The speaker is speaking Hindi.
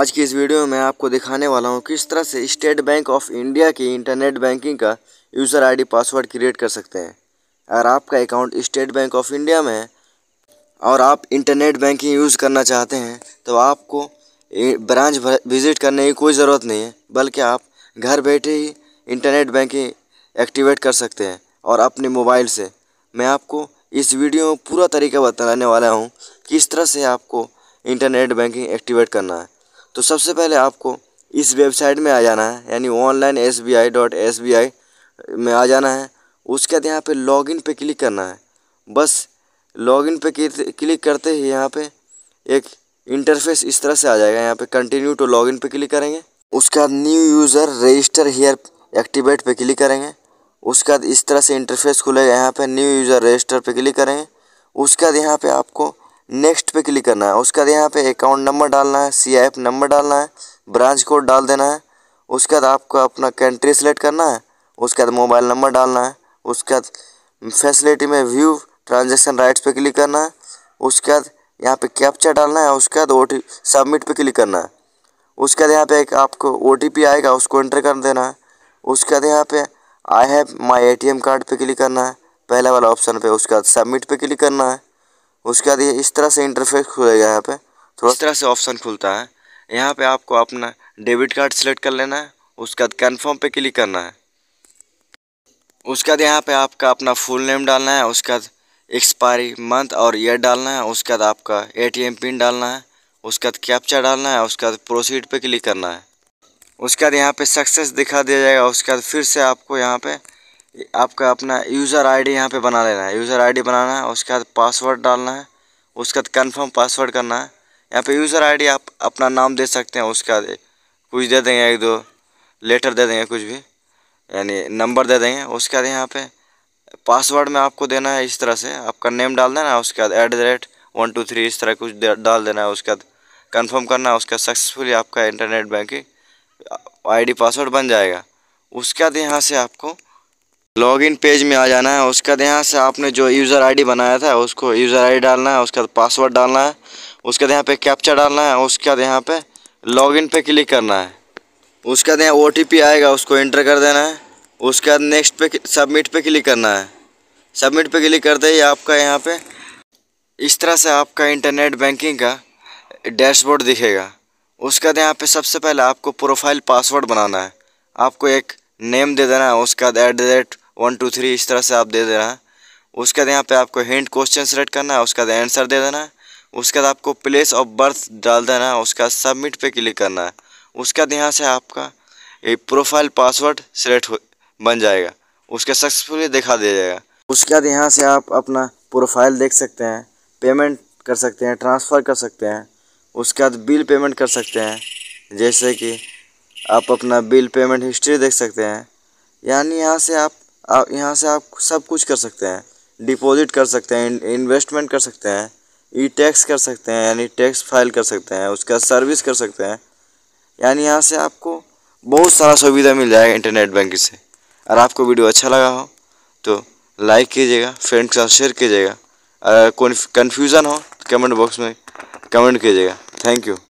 आज की इस वीडियो में मैं आपको दिखाने वाला हूँ किस तरह से स्टेट बैंक ऑफ इंडिया की इंटरनेट बैंकिंग का यूज़र आईडी पासवर्ड क्रिएट कर सकते हैं अगर आपका account State Bank of India में है और आप इंटरनेट बैंकिंग यूज़ करना चाहते हैं तो आपको ब्रांच विज़िट करने की कोई ज़रूरत नहीं है बल्कि आप घर बैठे ही इंटरनेट बैंकिंग एक्टिवेट कर सकते हैं और अपने मोबाइल से मैं आपको इस वीडियो में पूरा तरीका बताने वाला हूँ किस तरह से आपको इंटरनेट बैंकिंग एक्टिवेट करना है तो सबसे पहले आपको इस वेबसाइट में आ जाना है यानी online S B I dot S B I में आ जाना है उसके बाद यहाँ पे लॉगिन पे क्लिक करना है बस लॉगिन पे क्लिक करते ही यहाँ पे एक इंटरफेस इस तरह से आ जाएगा यहाँ पे कंटिन्यू टू लॉगिन पे क्लिक करेंगे उसके बाद new user register here activate पे क्लिक करेंगे उसके बाद इस तरह से इंटरफेस खुलेगा यहाँ पे न्यू यूज़र रजिस्टर पे क्लिक करेंगे उसके बाद यहाँ पर आपको नेक्स्ट पे क्लिक करना है उसके बाद यहाँ पे अकाउंट नंबर डालना है सी आई एफ नंबर डालना है ब्रांच कोड डाल देना है उसके बाद आपको अपना कंट्री सेलेक्ट करना है उसके बाद मोबाइल नंबर डालना है उसके बाद फैसिलिटी में व्यू ट्रांजेक्शन राइट्स पे क्लिक करना है उसके बाद यहाँ पे कैप्चा डालना है उसके बाद ओ सबमिट पे क्लिक करना है उसके बाद यहाँ पे एक आपको ओ आएगा उसको एंटर कर देना है उसके बाद यहाँ पे I have my A card पे क्लिक करना है पहला वाला ऑप्शन पे उसके बाद सबमिट पे क्लिक करना है उसके बाद ये इस तरह से इंटरफेस खुलेगा यहाँ पे थोड़ा इस तरह से ऑप्शन खुलता है यहाँ पे आपको अपना डेबिट कार्ड सेलेक्ट कर लेना है उसके बाद कन्फर्म पे क्लिक करना है उसके बाद यहाँ पे आपका अपना फुल नेम डालना है उसके बाद एक्सपायरी मंथ और ईयर डालना है उसके बाद आपका एटीएम पिन डालना है उसके बाद कैप्चा डालना है उसके बाद प्रोसीड पर क्लिक करना है उसके बाद यहाँ पर सक्सेस दिखा दिया जाएगा उसके बाद फिर से आपको यहाँ पर आपका अपना यूज़र आईडी डी यहाँ पर बना लेना है यूज़र आईडी बनाना है उसके बाद पासवर्ड डालना है उसके बाद कन्फर्म पासवर्ड करना है यहाँ पे यूज़र आईडी आप अपना नाम दे सकते हैं उसके बाद कुछ दे देंगे एक दो लेटर दे देंगे कुछ भी यानी नंबर दे देंगे उसके बाद यहाँ पे पासवर्ड में आपको देना है इस तरह से आपका नेम डाल देना है उसके बाद at the rate one two three इस तरह कुछ डाल देना है उसके बाद कन्फर्म करना है उसका सक्सेसफुली आपका इंटरनेट बैंकिंग आईडी पासवर्ड बन जाएगा उसके बाद यहाँ से आपको लॉगिन पेज में आ जाना है उसके बाद यहाँ से आपने जो यूज़र आईडी बनाया था उसको यूज़र आईडी डालना है उसके बाद पासवर्ड डालना है उसके बाद यहाँ पे कैप्चा डालना है उसके बाद यहाँ पे लॉगिन पे क्लिक करना है उसके बाद यहाँ ओ आएगा उसको इंटर कर देना है उसके बाद नेक्स्ट पे सबमिट पर क्लिक करना है सबमिट पर क्लिक करते ही आपका यहाँ पर इस तरह से आपका इंटरनेट बैंकिंग का डैशबोर्ड दिखेगा उसके बाद यहाँ पर सबसे पहले आपको प्रोफाइल पासवर्ड बनाना है आपको एक नेम दे देना है उसके बाद at the rate one two three इस तरह से आप दे दे रहा है उसके बाद यहाँ पे आपको हिंट क्वेश्चन सेलेक्ट करना है उसके बाद आंसर दे देना है उसके बाद आपको प्लेस ऑफ बर्थ डाल देना है उसका सबमिट पे क्लिक करना है उसके बाद यहाँ से आपका ये प्रोफाइल पासवर्ड सेलेक्ट हो बन जाएगा उसका सक्सेसफुली दिखा दिया जाएगा उसके बाद यहाँ से आप अपना प्रोफाइल देख सकते हैं पेमेंट कर सकते हैं ट्रांसफ़र कर सकते हैं उसके बाद बिल पेमेंट कर सकते हैं जैसे कि आप अपना बिल पेमेंट हिस्ट्री देख सकते हैं यानी यहाँ से आप आप यहाँ से आप सब कुछ कर सकते हैं डिपॉजिट कर सकते हैं इन्वेस्टमेंट कर सकते हैं ई टैक्स कर सकते हैं यानी टैक्स फाइल कर सकते हैं उसका सर्विस कर सकते हैं यानी यहाँ से आपको बहुत सारा सुविधा मिल जाएगा इंटरनेट बैंकिंग से और आपको वीडियो अच्छा लगा हो तो लाइक कीजिएगा फ्रेंड के साथ शेयर कीजिएगा अगर कोई कन्फ्यूज़न हो तो कमेंट बॉक्स में कमेंट कीजिएगा थैंक यू